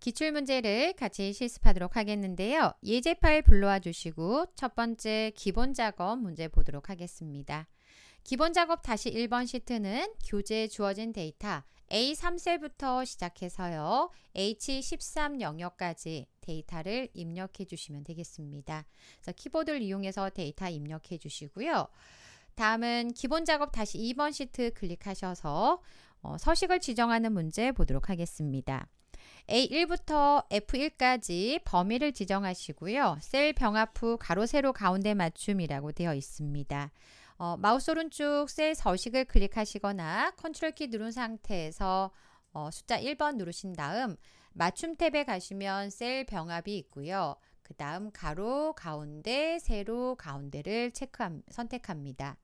기출문제를 같이 실습하도록 하겠는데요. 예제 파일 불러와 주시고 첫 번째 기본 작업 문제 보도록 하겠습니다. 기본 작업 다시 1번 시트는 교재에 주어진 데이터 A3셀부터 시작해서요. H13 영역까지 데이터를 입력해 주시면 되겠습니다. 그래서 키보드를 이용해서 데이터 입력해 주시고요. 다음은 기본 작업 다시 2번 시트 클릭하셔서 어, 서식을 지정하는 문제 보도록 하겠습니다. A1부터 F1까지 범위를 지정하시고요. 셀 병합 후 가로 세로 가운데 맞춤이라고 되어 있습니다. 어, 마우스 오른쪽 셀 서식을 클릭하시거나 컨트롤 키 누른 상태에서 어, 숫자 1번 누르신 다음 맞춤 탭에 가시면 셀 병합이 있고요. 그 다음 가로, 가운데, 세로, 가운데를 체크 선택합니다.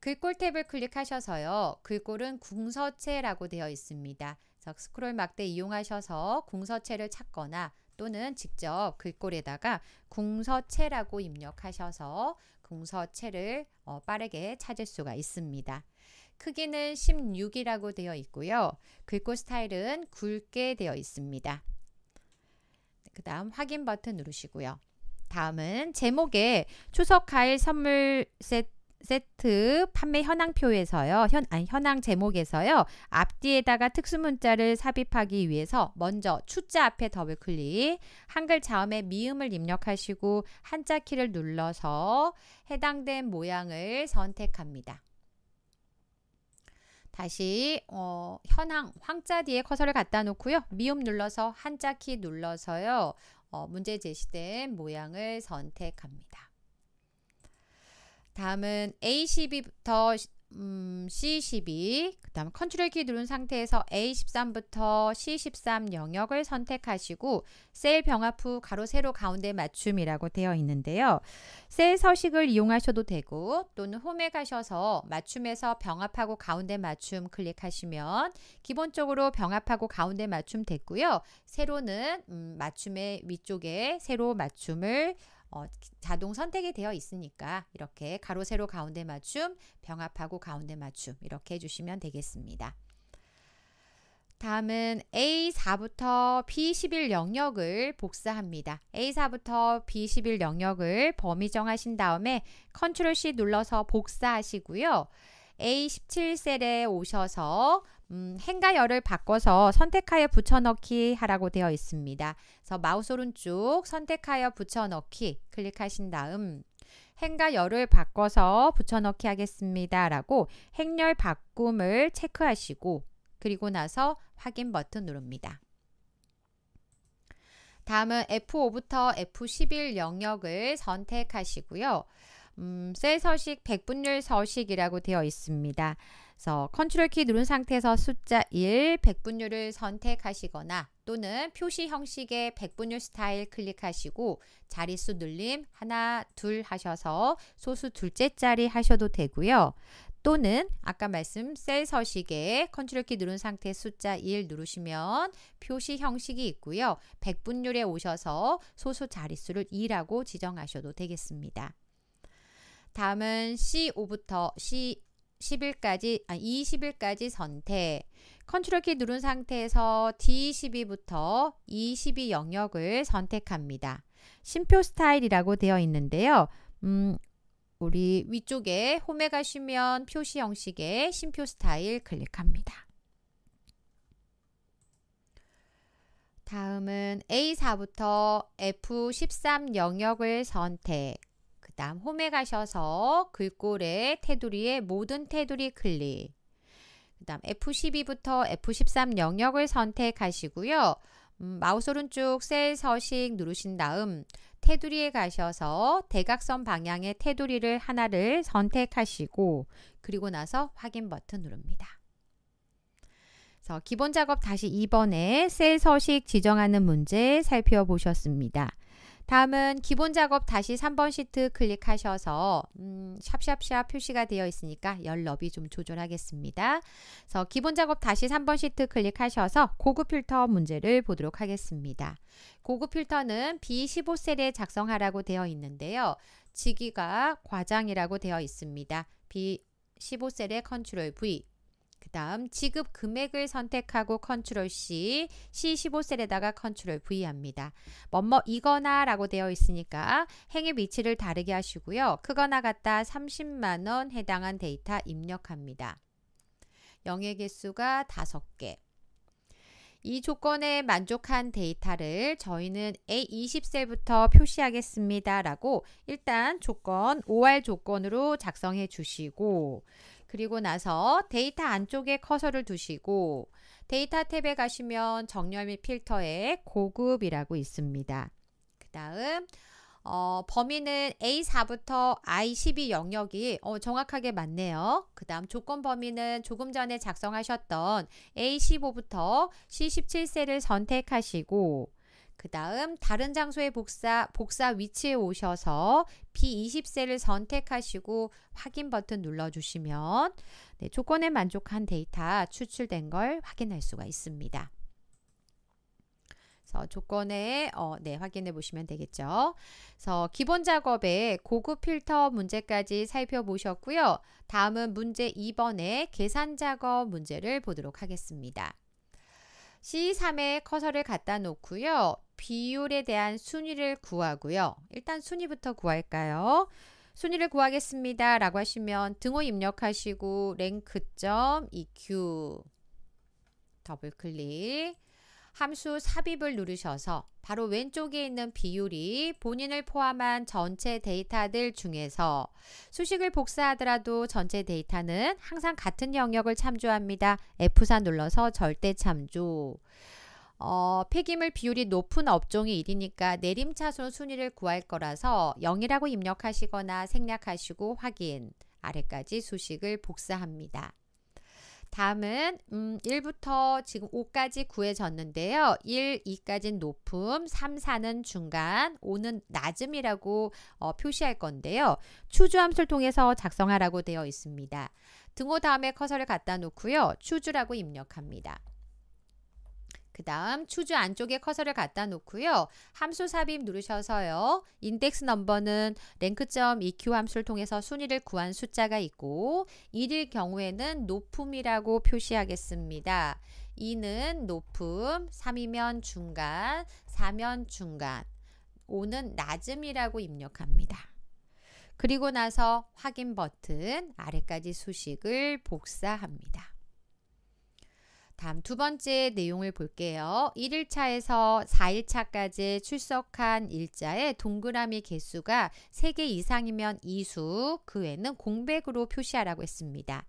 글꼴 탭을 클릭하셔서요. 글꼴은 궁서체라고 되어 있습니다. 스크롤 막대 이용하셔서 궁서체를 찾거나 또는 직접 글꼴에다가 궁서체라고 입력하셔서 궁서체를 어, 빠르게 찾을 수가 있습니다. 크기는 16이라고 되어 있고요. 글꼴 스타일은 굵게 되어 있습니다. 그 다음 확인 버튼 누르시고요. 다음은 제목에 추석 가일 선물 세트 세트 판매 현황표에서요. 현, 아니, 현황 제목에서요. 앞뒤에다가 특수문자를 삽입하기 위해서 먼저 추자 앞에 더블 클릭, 한글 자음에 미음을 입력하시고 한자 키를 눌러서 해당된 모양을 선택합니다. 다시 어, 현황 황자 뒤에 커서를 갖다 놓고요. 미음 눌러서 한자 키 눌러서요. 어, 문제 제시된 모양을 선택합니다. 다음은 A12부터 음, C12, 그 다음 컨트롤 키 누른 상태에서 A13부터 C13 영역을 선택하시고 셀 병합 후 가로 세로 가운데 맞춤이라고 되어 있는데요. 셀 서식을 이용하셔도 되고 또는 홈에 가셔서 맞춤에서 병합하고 가운데 맞춤 클릭하시면 기본적으로 병합하고 가운데 맞춤 됐고요. 세로는 음, 맞춤의 위쪽에 세로 맞춤을 어, 자동 선택이 되어 있으니까 이렇게 가로 세로 가운데 맞춤 병합하고 가운데 맞춤 이렇게 해주시면 되겠습니다. 다음은 A4부터 B11 영역을 복사합니다. A4부터 B11 영역을 범위 정하신 다음에 컨트롤 C 눌러서 복사하시고요. A17 셀에 오셔서 음, 행가 열을 바꿔서 선택하여 붙여넣기 하라고 되어 있습니다. 그래서 마우스 오른쪽 선택하여 붙여넣기 클릭하신 다음 행과 열을 바꿔서 붙여넣기 하겠습니다. 라고 행열 바꿈을 체크하시고 그리고 나서 확인 버튼 누릅니다. 다음은 F5부터 F11 영역을 선택하시고요. 음, 셀 서식 백분율 서식이라고 되어 있습니다. 그래서 컨트롤 키 누른 상태에서 숫자 1 백분율을 선택하시거나 또는 표시 형식의 백분율 스타일 클릭하시고 자릿수 늘림 하나 둘 하셔서 소수 둘째 자리 하셔도 되고요. 또는 아까 말씀 셀 서식에 컨트롤 키 누른 상태 숫자 1 누르시면 표시 형식이 있고요. 백분율에 오셔서 소수 자릿수를 2라고 지정하셔도 되겠습니다. 다음은 C5부터 C 10일까지 아 20일까지 e 선택 컨트롤 키 누른 상태에서 D12부터 E12 영역을 선택합니다. 심표 스타일이라고 되어 있는데요. 음, 우리 위쪽에 홈에 가시면 표시 형식의 심표 스타일 클릭합니다. 다음은 A4부터 F13 영역을 선택 다음 홈에 가셔서 글꼴에 테두리에 모든 테두리 클릭 그 다음 F12부터 F13 영역을 선택하시고요. 음, 마우스 오른쪽 셀 서식 누르신 다음 테두리에 가셔서 대각선 방향의 테두리를 하나를 선택하시고 그리고 나서 확인 버튼 누릅니다. 그래서 기본 작업 다시 2번에 셀 서식 지정하는 문제 살펴보셨습니다. 다음은 기본 작업 다시 3번 시트 클릭하셔서 음, 샵샵샵 표시가 되어 있으니까 열 너비 좀 조절하겠습니다. 그래서 기본 작업 다시 3번 시트 클릭하셔서 고급 필터 문제를 보도록 하겠습니다. 고급 필터는 B15셀에 작성하라고 되어 있는데요. 지기가 과장이라고 되어 있습니다. B15셀의 컨트롤 V 그 다음 지급 금액을 선택하고 컨트롤 C, C15셀에다가 컨트롤 V 합니다. 뭐 뭐이거나 라고 되어 있으니까 행위 위치를 다르게 하시고요. 크거나 같다 30만원 해당한 데이터 입력합니다. 영의 개수가 5개. 이 조건에 만족한 데이터를 저희는 A20셀부터 표시하겠습니다. 라고 일단 조건, OR 조건으로 작성해 주시고 그리고 나서 데이터 안쪽에 커서를 두시고 데이터 탭에 가시면 정렬 및 필터에 고급이라고 있습니다. 그 다음 어, 범위는 A4부터 I12 영역이 어, 정확하게 맞네요. 그 다음 조건 범위는 조금 전에 작성하셨던 A15부터 c 1 7세를 선택하시고 그 다음 다른 장소의 복사, 복사 위치에 오셔서 b 2 0세를 선택하시고 확인 버튼 눌러주시면 네, 조건에 만족한 데이터 추출된 걸 확인할 수가 있습니다. 그래서 어, 조건에 어, 네 확인해 보시면 되겠죠. 그래서 기본 작업에 고급 필터 문제까지 살펴보셨고요. 다음은 문제 2번의 계산 작업 문제를 보도록 하겠습니다. C3에 커서를 갖다 놓고요. 비율에 대한 순위를 구하고요. 일단 순위부터 구할까요? 순위를 구하겠습니다. 라고 하시면 등호 입력하시고 랭크 EQ 더블 클릭 함수 삽입을 누르셔서 바로 왼쪽에 있는 비율이 본인을 포함한 전체 데이터들 중에서 수식을 복사하더라도 전체 데이터는 항상 같은 영역을 참조합니다. F4 눌러서 절대 참조. 어, 폐기물 비율이 높은 업종이 1위니까 내림차순 순위를 구할 거라서 0이라고 입력하시거나 생략하시고 확인. 아래까지 수식을 복사합니다. 다음은 음, 1부터 지금 5까지 구해졌는데요. 1, 2까지는 높음, 3, 4는 중간, 5는 낮음이라고 어, 표시할 건데요. 추주 함수를 통해서 작성하라고 되어 있습니다. 등호 다음에 커서를 갖다 놓고요. 추주라고 입력합니다. 그 다음 추주 안쪽에 커서를 갖다 놓고요. 함수 삽입 누르셔서요. 인덱스 넘버는 랭크점 EQ 함수를 통해서 순위를 구한 숫자가 있고 1일 경우에는 높음이라고 표시하겠습니다. 2는 높음, 3이면 중간, 4면 중간, 5는 낮음이라고 입력합니다. 그리고 나서 확인 버튼 아래까지 수식을 복사합니다. 다음 두 번째 내용을 볼게요. 1일차에서 4일차까지 출석한 일자의 동그라미 개수가 3개 이상이면 2수, 그 외는 공백으로 표시하라고 했습니다.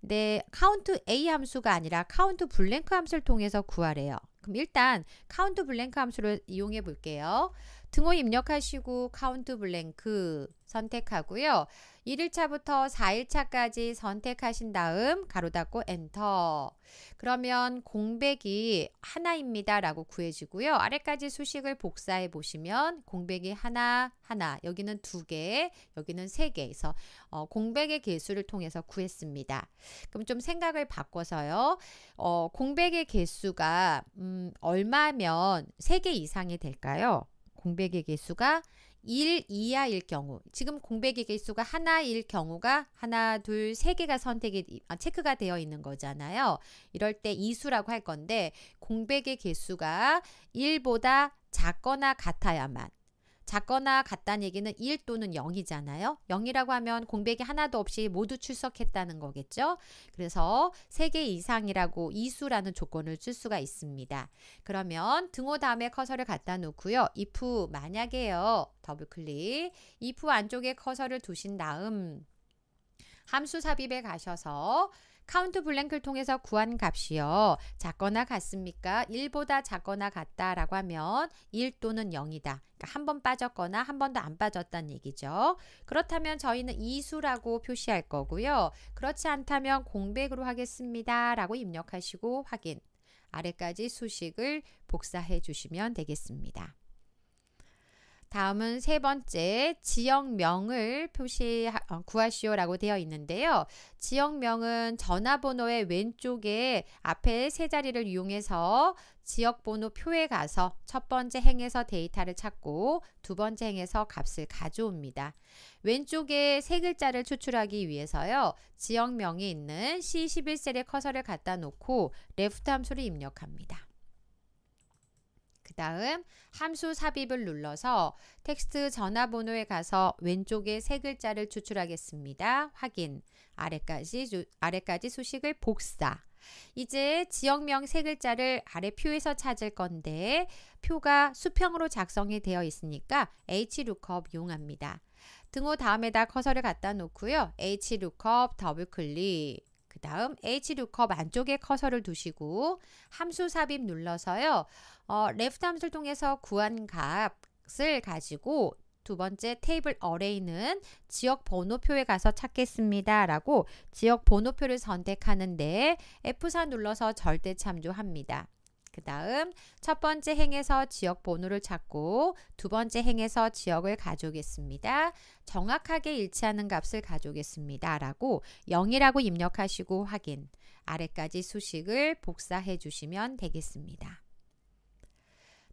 근 네, 카운트 A 함수가 아니라 카운트 블랭크 함수를 통해서 구하래요. 그럼 일단 카운트 블랭크 함수를 이용해 볼게요. 등호 입력하시고 카운트 블랭크 선택하고요. 1일차부터 4일차까지 선택하신 다음 가로 닫고 엔터. 그러면 공백이 하나입니다 라고 구해지고요. 아래까지 수식을 복사해 보시면 공백이 하나, 하나, 여기는 두 개, 여기는 세 개에서 어, 공백의 개수를 통해서 구했습니다. 그럼 좀 생각을 바꿔서요. 어, 공백의 개수가 음, 얼마면 세 개 이상이 될까요? 공백의 개수가 1 이하일 경우 지금 공백의 개수가 하나일 경우가 하나 둘세 개가 선택이 아, 체크가 되어 있는 거잖아요. 이럴 때 이수라고 할 건데 공백의 개수가 1보다 작거나 같아야만 작거나 같다는 얘기는 1 또는 0이잖아요. 0이라고 하면 공백이 하나도 없이 모두 출석했다는 거겠죠. 그래서 3개 이상이라고 이수라는 조건을 쓸 수가 있습니다. 그러면 등호 다음에 커서를 갖다 놓고요. if 만약에요. 더블 클릭. if 안쪽에 커서를 두신 다음 함수 삽입에 가셔서 카운트 블랭크를 통해서 구한 값이요. 작거나 같습니까? 1보다 작거나 같다라고 하면 1 또는 0이다. 그러니까 한 번 빠졌거나 한 번도 안 빠졌다는 얘기죠. 그렇다면 저희는 이수라고 표시할 거고요. 그렇지 않다면 공백으로 하겠습니다. 라고 입력하시고 확인. 아래까지 수식을 복사해 주시면 되겠습니다. 다음은 세 번째 지역명을 표시 어, 구하시오라고 되어 있는데요. 지역명은 전화번호의 왼쪽에 앞에 세 자리를 이용해서 지역번호 표에 가서 첫 번째 행에서 데이터를 찾고 두 번째 행에서 값을 가져옵니다. 왼쪽에 세 글자를 추출하기 위해서요. 지역명이 있는 C11셀에 커서를 갖다 놓고 레프트 함수를 입력합니다. 그 다음 함수 삽입을 눌러서 텍스트 전화번호에 가서 왼쪽에 세 글자를 추출하겠습니다. 확인. 아래까지, 주, 아래까지 수식을 복사. 이제 지역명 세 글자를 아래 표에서 찾을 건데 표가 수평으로 작성이 되어 있으니까 hlookup 이용합니다. 등호 다음에다 커서를 갖다 놓고요. hlookup 더블클릭 다음 H루컵 안쪽에 커서를 두시고 함수 삽입 눌러서요. 어, l e f 함수를 통해서 구한 값을 가지고 두 번째 테이블 어레이는 지역 번호표에 가서 찾겠습니다. 라고 지역 번호표를 선택하는데 F4 눌러서 절대 참조합니다. 그 다음 첫 번째 행에서 지역 번호를 찾고 두 번째 행에서 지역을 가져오겠습니다. 정확하게 일치하는 값을 가져오겠습니다. 라고 0이라고 입력하시고 확인 아래까지 수식을 복사해 주시면 되겠습니다.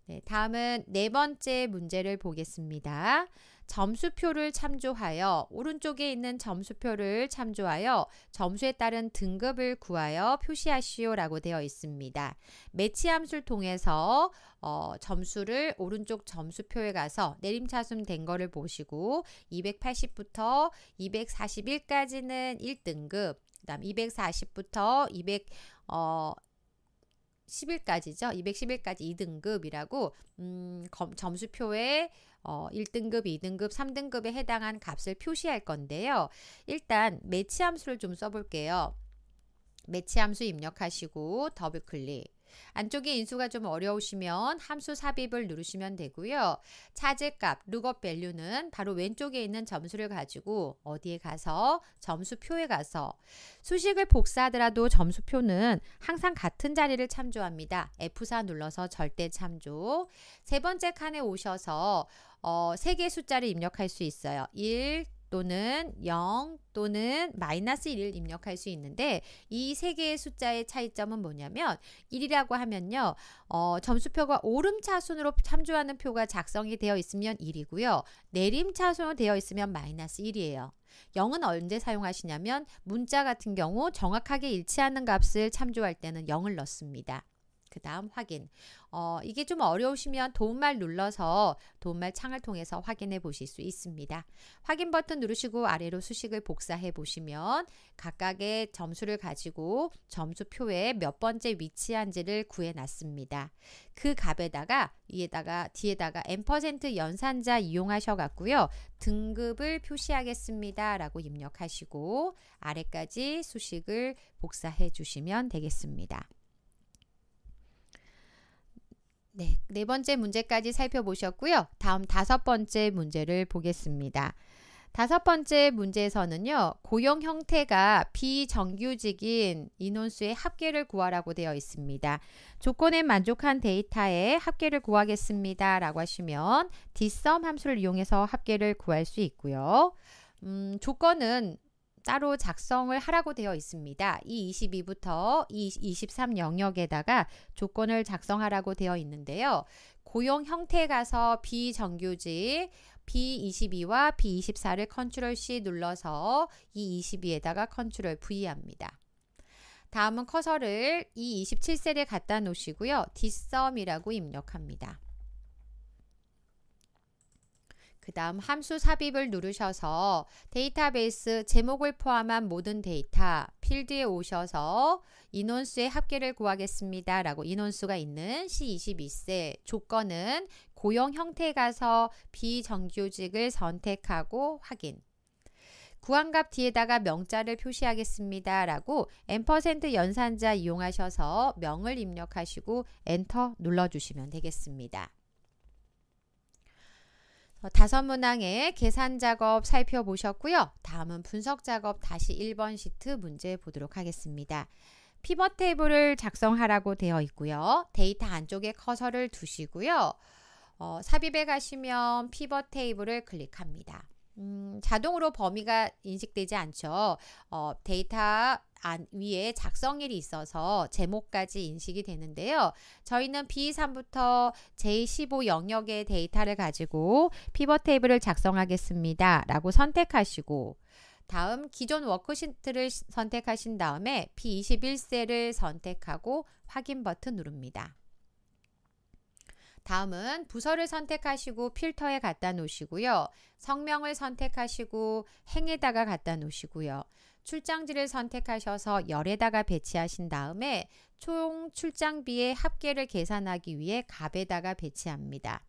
네, 다음은 네 번째 문제를 보겠습니다. 점수표를 참조하여 오른쪽에 있는 점수표를 참조하여 점수에 따른 등급을 구하여 표시하시오라고 되어 있습니다. 매치 함수를 통해서 어, 점수를 오른쪽 점수표에 가서 내림차순 된 거를 보시고 280부터 241까지는 1등급 그 다음 240부터 200 어, 10일까지죠. 211까지 2등급이라고 음, 점수표에 어, 1등급, 2등급, 3등급에 해당한 값을 표시할 건데요. 일단 매치 함수를 좀 써볼게요. 매치 함수 입력하시고 더블 클릭. 안쪽에 인수가 좀 어려우시면 함수 삽입을 누르시면 되고요. 차지값, 룩업 밸류는 바로 왼쪽에 있는 점수를 가지고 어디에 가서 점수표에 가서 수식을 복사하더라도 점수표는 항상 같은 자리를 참조합니다. F4 눌러서 절대 참조. 세 번째 칸에 오셔서 어, 3개 숫자를 입력할 수 있어요. 1, 또는 0 또는 마이너스 1을 입력할 수 있는데 이 세 개의 숫자의 차이점은 뭐냐면 1이라고 하면요. 어, 점수표가 오름차순으로 참조하는 표가 작성이 되어 있으면 1이고요. 내림차순으로 되어 있으면 마이너스 1이에요. 0은 언제 사용하시냐면 문자 같은 경우 정확하게 일치하는 값을 참조할 때는 0을 넣습니다. 그 다음 확인. 어, 이게 좀 어려우시면 도움말 눌러서 도움말 창을 통해서 확인해 보실 수 있습니다. 확인 버튼 누르시고 아래로 수식을 복사해 보시면 각각의 점수를 가지고 점수표에 몇 번째 위치한지를 구해 놨습니다. 그 값에다가 위에다가 뒤에다가 n% 연산자 이용하셔 갖고요. 등급을 표시하겠습니다. 라고 입력하시고 아래까지 수식을 복사해 주시면 되겠습니다. 네, 네 번째 문제까지 살펴보셨고요. 다음 다섯 번째 문제를 보겠습니다. 다섯 번째 문제에서는요. 고용 형태가 비정규직인 인원수의 합계를 구하라고 되어 있습니다. 조건에 만족한 데이터에 합계를 구하겠습니다. 라고 하시면 dsum 함수를 이용해서 합계를 구할 수 있고요. 음, 조건은 따로 작성을 하라고 되어 있습니다. 이 22부터 이23 영역에다가 조건을 작성하라고 되어 있는데요. 고용 형태 가서 비정규직 B22와 B24를 컨트롤 C 눌러서 이 22에다가 컨트롤 V 합니다. 다음은 커서를 이 27셀에 갖다 놓으시고요. 뒷섬이라고 입력합니다. 그 다음 함수 삽입을 누르셔서 데이터베이스 제목을 포함한 모든 데이터 필드에 오셔서 인원수의 합계를 구하겠습니다. 라고 인원수가 있는 C22세 조건은 고용 형태에 가서 비정규직을 선택하고 확인 구한값 뒤에다가 명자를 표시하겠습니다. 라고 n% 연산자 이용하셔서 명을 입력하시고 엔터 눌러주시면 되겠습니다. 어, 다섯 문항의 계산 작업 살펴보셨고요. 다음은 분석 작업 다시 1번 시트 문제 보도록 하겠습니다. 피벗 테이블을 작성하라고 되어 있고요. 데이터 안쪽에 커서를 두시고요. 어, 삽입에 가시면 피벗 테이블을 클릭합니다. 음, 자동으로 범위가 인식되지 않죠. 어, 데이터 안 위에 작성일이 있어서 제목까지 인식이 되는데요. 저희는 B3부터 J15 영역의 데이터를 가지고 피벗 테이블을 작성하겠습니다. 라고 선택하시고 다음 기존 워크시트를 선택하신 다음에 B21셀을 선택하고 확인 버튼 누릅니다. 다음은 부서를 선택하시고 필터에 갖다 놓으시고요. 성명을 선택하시고 행에다가 갖다 놓으시고요. 출장지를 선택하셔서 열에다가 배치하신 다음에 총 출장비의 합계를 계산하기 위해 갑에다가 배치합니다.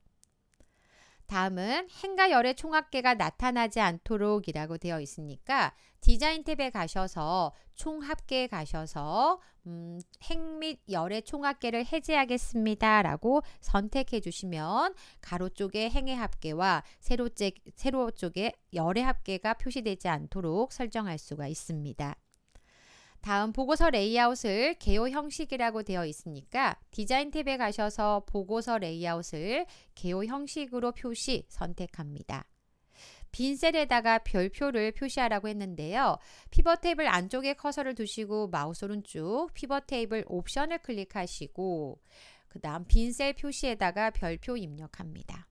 다음은 행과 열의 총합계가 나타나지 않도록 이라고 되어 있으니까 디자인 탭에 가셔서 총합계에 가셔서 음, 행 및 열의 총합계를 해제하겠습니다. 라고 선택해 주시면 가로 쪽에 행의 합계와 세로, 쪽, 세로 쪽에 열의 합계가 표시되지 않도록 설정할 수가 있습니다. 다음 보고서 레이아웃을 개요 형식이라고 되어 있으니까 디자인 탭에 가셔서 보고서 레이아웃을 개요 형식으로 표시 선택합니다. 빈 셀에다가 별표를 표시하라고 했는데요. 피벗 테이블 안쪽에 커서를 두시고 마우스 오른쪽 피벗 테이블 옵션을 클릭하시고 그 다음 빈 셀 표시에다가 별표 입력합니다.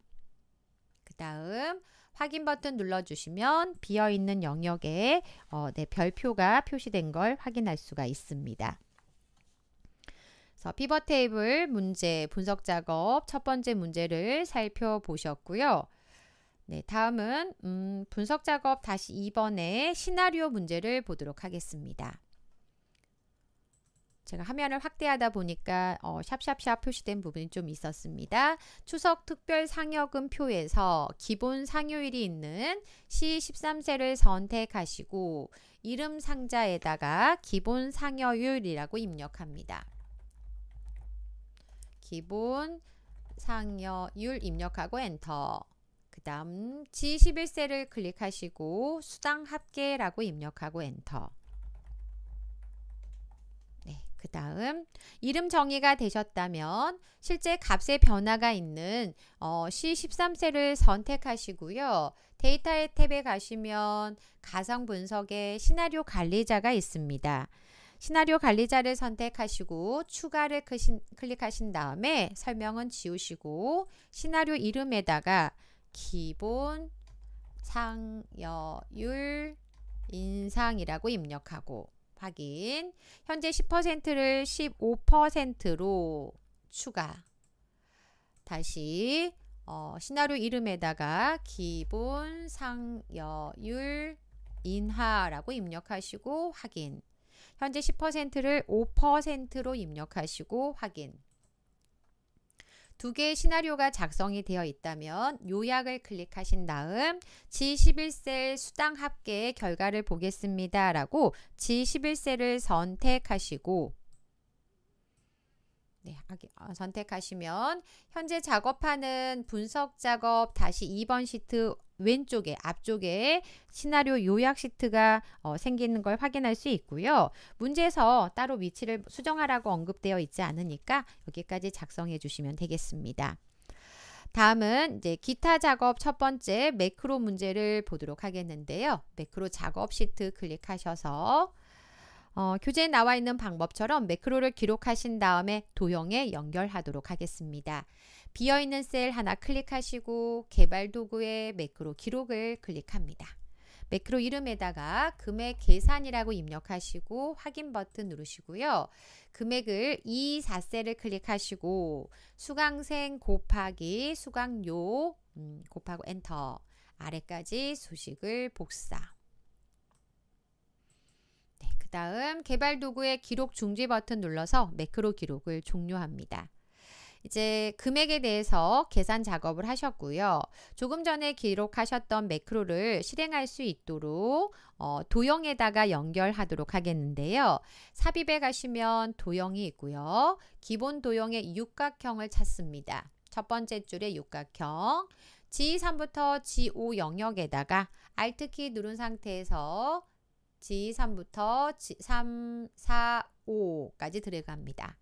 그 다음 확인 버튼 눌러주시면 비어있는 영역에 어, 네, 별표가 표시된 걸 확인할 수가 있습니다. 피벗 테이블 문제 분석 작업 첫 번째 문제를 살펴보셨고요. 네, 다음은 음, 분석 작업 다시 2번의 시나리오 문제를 보도록 하겠습니다. 제가 화면을 확대하다 보니까 어, 샵샵샵 표시된 부분이 좀 있었습니다. 추석 특별 상여금 표에서 기본 상요일이 있는 C13세를 선택하시고 이름 상자에다가 기본 상여율이라고 입력합니다. 기본 상여율 입력하고 엔터 그 다음 G11세를 클릭하시고 수당 합계라고 입력하고 엔터 그 다음 이름 정의가 되셨다면 실제 값의 변화가 있는 어, c 1 3세를 선택하시고요. 데이터의 탭에 가시면 가상 분석의 시나리오 관리자가 있습니다. 시나리오 관리자를 선택하시고 추가를 클릭하신 다음에 설명은 지우시고 시나리오 이름에다가 기본 상여율 인상이라고 입력하고 확인. 현재 10%를 15%로 추가. 다시 어, 시나리오 이름에다가 기본 상여율 인하라고 입력하시고 확인. 현재 10%를 5%로 입력하시고 확인. 두 개의 시나리오가 작성이 되어 있다면 요약을 클릭하신 다음 G11셀 수당 합계 결과를 보겠습니다. 라고 G11셀을 선택하시고 네, 어, 선택하시면 현재 작업하는 분석 작업 다시 2번 시트 왼쪽에 앞쪽에 시나리오 요약 시트가 어, 생기는 걸 확인할 수 있고요. 문제에서 따로 위치를 수정하라고 언급되어 있지 않으니까 여기까지 작성해 주시면 되겠습니다. 다음은 이제 기타 작업 첫 번째 매크로 문제를 보도록 하겠는데요. 매크로 작업 시트 클릭하셔서 어, 교재에 나와 있는 방법처럼 매크로를 기록하신 다음에 도형에 연결하도록 하겠습니다. 비어있는 셀 하나 클릭하시고 개발 도구에 매크로 기록을 클릭합니다. 매크로 이름에다가 금액 계산이라고 입력하시고 확인 버튼 누르시고요. 금액을 2, 4셀을 클릭하시고 수강생 곱하기 수강료 음, 곱하고 엔터 아래까지 수식을 복사 다음 개발 도구의 기록 중지 버튼 눌러서 매크로 기록을 종료합니다. 이제 금액에 대해서 계산 작업을 하셨고요. 조금 전에 기록하셨던 매크로를 실행할 수 있도록 어, 도형에다가 연결하도록 하겠는데요. 삽입에 가시면 도형이 있고요. 기본 도형의 육각형을 찾습니다. 첫 번째 줄의 육각형 G3부터 G5 영역에다가 Alt키 누른 상태에서 G3부터 G3, 4, 5까지 들어갑니다.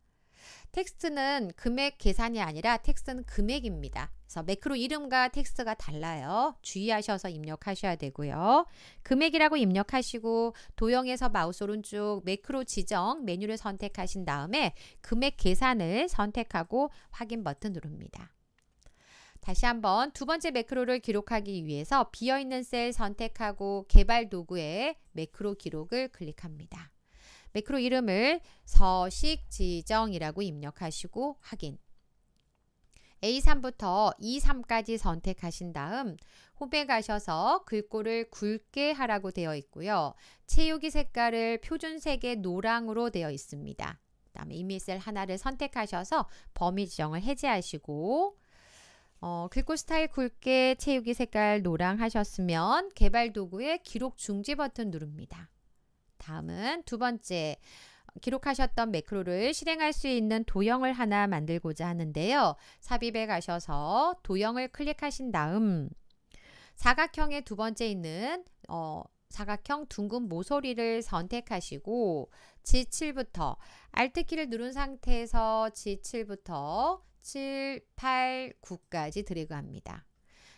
텍스트는 금액 계산이 아니라 텍스트는 금액입니다. 그래서 매크로 이름과 텍스트가 달라요. 주의하셔서 입력하셔야 되고요. 금액이라고 입력하시고 도형에서 마우스 오른쪽 매크로 지정 메뉴를 선택하신 다음에 금액 계산을 선택하고 확인 버튼 누릅니다. 다시 한번 두 번째 매크로를 기록하기 위해서 비어있는 셀 선택하고 개발 도구에 매크로 기록을 클릭합니다. 매크로 이름을 서식 지정이라고 입력하시고 확인. A3부터 E3까지 선택하신 다음 홈에 가셔서 글꼴을 굵게 하라고 되어 있고요. 채우기 색깔을 표준색의 노랑으로 되어 있습니다. 그 다음에 이미셀 하나를 선택하셔서 범위 지정을 해제하시고 어, 글꼴 스타일 굵게 채우기 색깔 노랑 하셨으면 개발 도구의 기록 중지 버튼 누릅니다. 다음은 두 번째 기록하셨던 매크로를 실행할 수 있는 도형을 하나 만들고자 하는데요. 삽입에 가셔서 도형을 클릭하신 다음 사각형의 두 번째 있는 어, 사각형 둥근 모서리를 선택하시고 G7부터 Alt키를 누른 상태에서 G7부터 7, 8, 9까지 드래그 합니다.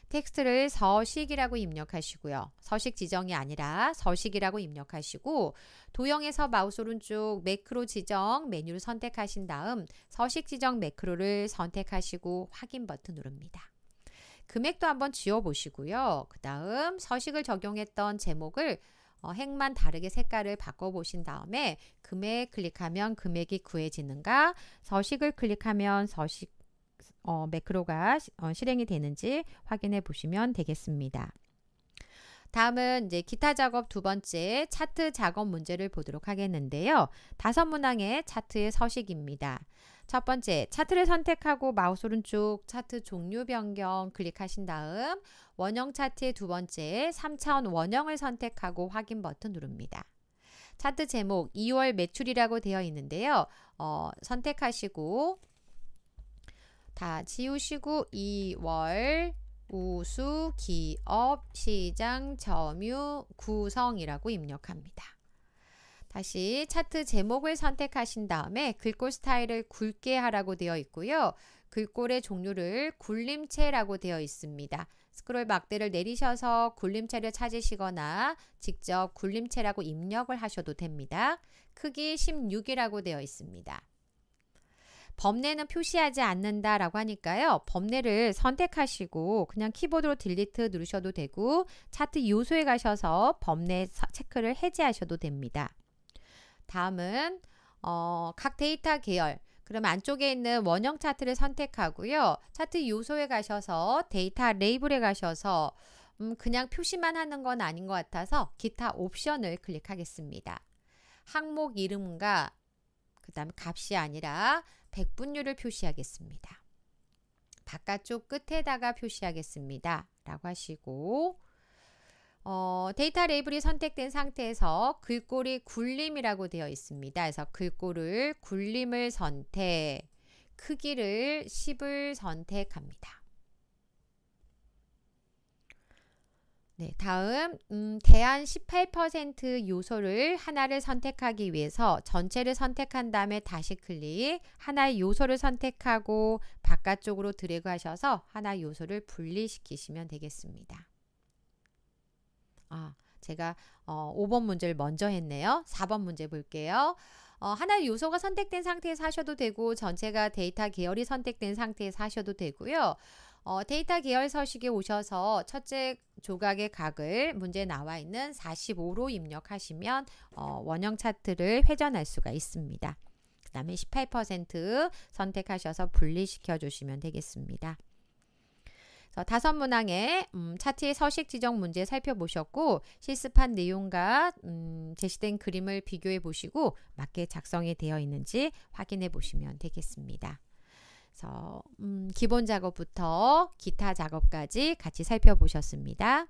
텍스트를 서식이라고 입력하시고요. 서식 지정이 아니라 서식이라고 입력하시고 도형에서 마우스 오른쪽 매크로 지정 메뉴를 선택하신 다음 서식 지정 매크로를 선택하시고 확인 버튼 누릅니다. 금액도 한번 지워보시고요. 그 다음 서식을 적용했던 제목을 어, 행만 다르게 색깔을 바꿔보신 다음에 금액 클릭하면 금액이 구해지는가 서식을 클릭하면 서식 어, 매크로가 시, 어, 실행이 되는지 확인해 보시면 되겠습니다. 다음은 이제 기타 작업 두 번째 차트 작업 문제를 보도록 하겠는데요. 다섯 문항의 차트의 서식입니다. 첫 번째, 차트를 선택하고 마우스 오른쪽 차트 종류 변경 클릭하신 다음 원형 차트의 두 번째 3차원 원형을 선택하고 확인 버튼 누릅니다. 차트 제목 2월 매출이라고 되어 있는데요. 어, 선택하시고 다 지우시고 2월 우수 기업 시장 점유 구성이라고 입력합니다. 다시 차트 제목을 선택하신 다음에 글꼴 스타일을 굵게 하라고 되어 있고요. 글꼴의 종류를 굴림체라고 되어 있습니다. 스크롤 막대를 내리셔서 굴림체를 찾으시거나 직접 굴림체라고 입력을 하셔도 됩니다. 크기 16이라고 되어 있습니다. 범례는 표시하지 않는다 라고 하니까요. 범례를 선택하시고 그냥 키보드로 딜리트 누르셔도 되고 차트 요소에 가셔서 범례 체크를 해제하셔도 됩니다. 다음은 어, 각 데이터 계열 그럼 안쪽에 있는 원형 차트를 선택하고요. 차트 요소에 가셔서 데이터 레이블에 가셔서 음, 그냥 표시만 하는 건 아닌 것 같아서 기타 옵션을 클릭하겠습니다. 항목 이름과 그 다음 값이 아니라 백분율을 표시하겠습니다. 바깥쪽 끝에다가 표시하겠습니다. 라고 하시고 어, 데이터 레이블이 선택된 상태에서 글꼴이 굴림이라고 되어 있습니다. 그래서 글꼴을 굴림을 선택, 크기를 10을 선택합니다. 네, 다음 음, 대한 18% 요소를 하나를 선택하기 위해서 전체를 선택한 다음에 다시 클릭, 하나의 요소를 선택하고 바깥쪽으로 드래그하셔서 하나 요소를 분리시키시면 되겠습니다. 아, 제가 어, 5번 문제를 먼저 했네요. 4번 문제 볼게요. 어, 하나의 요소가 선택된 상태에서 하셔도 되고 전체가 데이터 계열이 선택된 상태에서 하셔도 되고요. 어, 데이터 계열 서식에 오셔서 첫째 조각의 각을 문제 에 나와 있는 45로 입력하시면 어, 원형 차트를 회전할 수가 있습니다. 그 다음에 18% 선택하셔서 분리시켜 주시면 되겠습니다. 다섯 문항의 음, 차트의 서식 지정 문제 살펴보셨고 실습한 내용과 음, 제시된 그림을 비교해 보시고 맞게 작성이 되어 있는지 확인해 보시면 되겠습니다. 그래서 음, 기본 작업부터 기타 작업까지 같이 살펴보셨습니다.